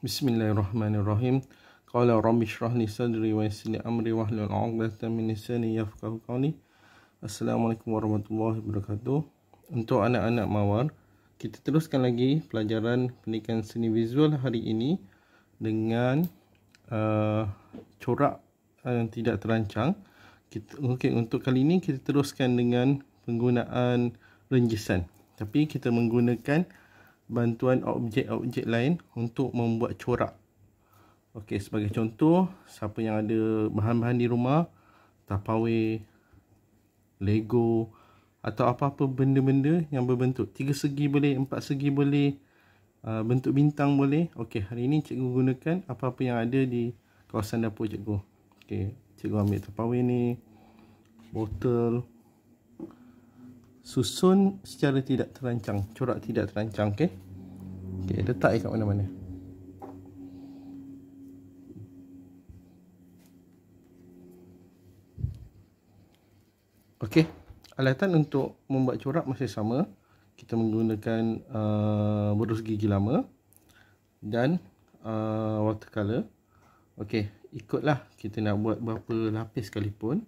Bismillahirrahmanirrahim. Qala rabbi shrah li sadri wa yassir li amri wa hlul 'uqdatam min lisani yafqahu qawli. Assalamualaikum warahmatullahi wabarakatuh. Untuk anak-anak mawar, kita teruskan lagi pelajaran pendidikan seni visual hari ini dengan uh, corak uh, yang tidak terancang. Kita, okay, untuk kali ini kita teruskan dengan penggunaan renjisan. Tapi kita menggunakan bantuan objek-objek lain untuk membuat corak. Okey, sebagai contoh, siapa yang ada bahan-bahan di rumah, tapawe, Lego atau apa-apa benda-benda yang berbentuk tiga segi boleh, empat segi boleh, uh, bentuk bintang boleh. Okey, hari ini cikgu gunakan apa-apa yang ada di kawasan dapur cikgu. Okey, cikgu ambil tapawe ni, botol susun secara tidak terancang, corak tidak terancang, okey. Okay, letak kat mana-mana. Okey, alatan untuk membuat corak masih sama. Kita menggunakan uh, berus gigi lama dan uh, watercolor. Okey, ikutlah kita nak buat berapa lapis sekalipun.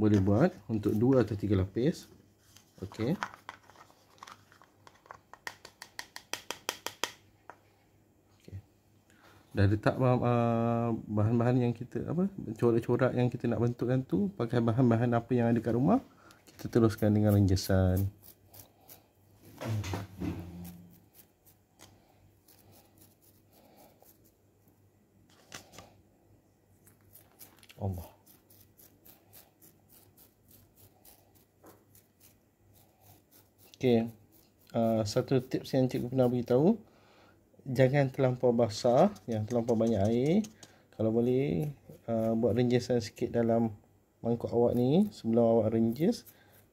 Boleh buat untuk dua atau tiga lapis. Okey. dah letak ah, bahan-bahan yang kita apa corak-corak yang kita nak bentukkan tu pakai bahan-bahan apa yang ada kat rumah kita teruskan dengan renjasan Allah Okay uh, ah, satu tips yang cikgu pernah beritahu tahu jangan terlampau basah yang terlampau banyak air kalau boleh uh, buat renjisan sikit dalam mangkuk awak ni sebelum awak renjis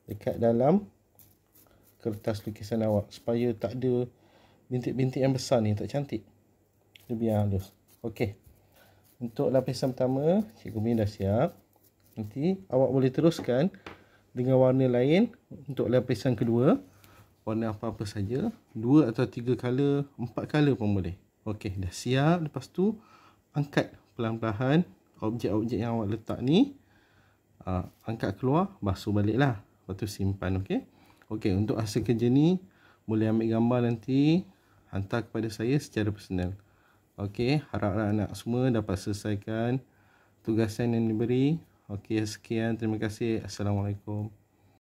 dekat dalam kertas lukisan awak supaya tak ada bintik-bintik yang besar ni tak cantik dia biar halus Okey. untuk lapisan pertama cikgu min dah siap nanti awak boleh teruskan dengan warna lain untuk lapisan kedua warna apa-apa saja. Dua atau tiga color, empat color pun boleh. Okey, dah siap. Lepas tu, angkat pelan-pelan objek-objek yang awak letak ni. Uh, angkat keluar, basuh baliklah. Lepas tu simpan, okey. Okey, untuk hasil kerja ni, boleh ambil gambar nanti. Hantar kepada saya secara personal. Okey, haraplah anak semua dapat selesaikan tugasan yang diberi. Okey, sekian. Terima kasih. Assalamualaikum.